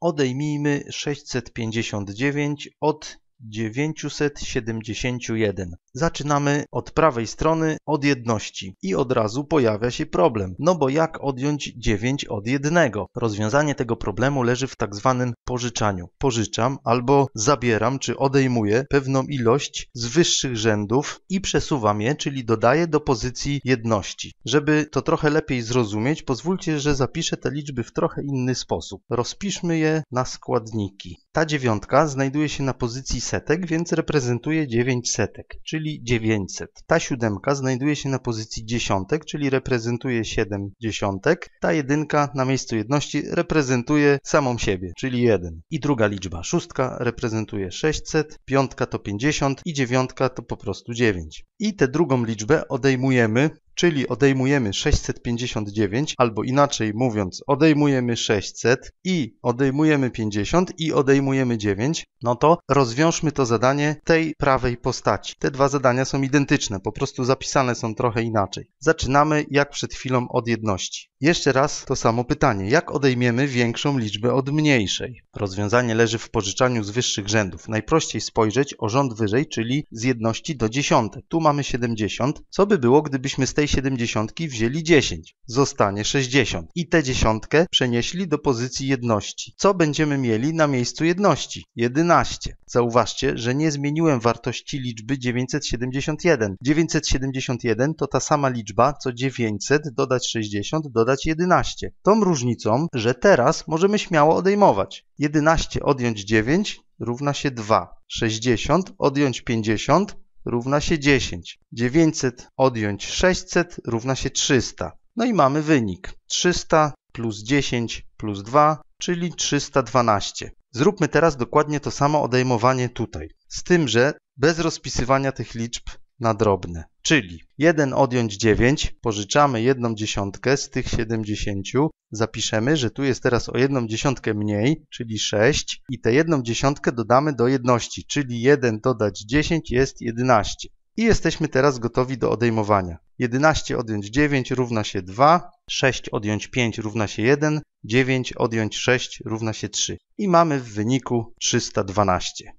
odejmijmy 659 od 971. Zaczynamy od prawej strony, od jedności. I od razu pojawia się problem. No bo jak odjąć 9 od 1? Rozwiązanie tego problemu leży w tak zwanym pożyczaniu. Pożyczam albo zabieram czy odejmuję pewną ilość z wyższych rzędów i przesuwam je, czyli dodaję do pozycji jedności. Żeby to trochę lepiej zrozumieć, pozwólcie, że zapiszę te liczby w trochę inny sposób. Rozpiszmy je na składniki. Ta dziewiątka znajduje się na pozycji setek, więc reprezentuje 9 setek, czyli 900. Ta siódemka znajduje się na pozycji dziesiątek, czyli reprezentuje 7 dziesiątek. Ta jedynka na miejscu jedności reprezentuje samą siebie, czyli 1. I druga liczba, szóstka, reprezentuje 600, piątka to 50 i dziewiątka to po prostu 9. I tę drugą liczbę odejmujemy czyli odejmujemy 659, albo inaczej mówiąc, odejmujemy 600 i odejmujemy 50 i odejmujemy 9, no to rozwiążmy to zadanie tej prawej postaci. Te dwa zadania są identyczne, po prostu zapisane są trochę inaczej. Zaczynamy jak przed chwilą od jedności. Jeszcze raz to samo pytanie. Jak odejmiemy większą liczbę od mniejszej? Rozwiązanie leży w pożyczaniu z wyższych rzędów. Najprościej spojrzeć o rząd wyżej, czyli z jedności do dziesiątek. Tu mamy 70. Co by było, gdybyśmy z tej 70 wzięli 10? Zostanie 60. I tę dziesiątkę przenieśli do pozycji jedności. Co będziemy mieli na miejscu jedności? 11. Zauważcie, że nie zmieniłem wartości liczby 971. 971 to ta sama liczba co 900 dodać 60 dodać dodać 11. Tą różnicą, że teraz możemy śmiało odejmować. 11 odjąć 9 równa się 2. 60 odjąć 50 równa się 10. 900 odjąć 600 równa się 300. No i mamy wynik 300 plus 10 plus 2, czyli 312. Zróbmy teraz dokładnie to samo odejmowanie tutaj, z tym, że bez rozpisywania tych liczb na drobne. Czyli 1 odjąć 9, pożyczamy jedną dziesiątkę z tych 70, zapiszemy, że tu jest teraz o jedną dziesiątkę mniej, czyli 6 i tę jedną dziesiątkę dodamy do jedności, czyli 1 dodać 10 jest 11. I jesteśmy teraz gotowi do odejmowania. 11 odjąć 9 równa się 2, 6 odjąć 5 równa się 1, 9 odjąć 6 równa się 3. I mamy w wyniku 312.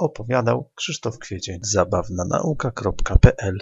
Opowiadał Krzysztof Kwiecień. Zabawna nauka.pl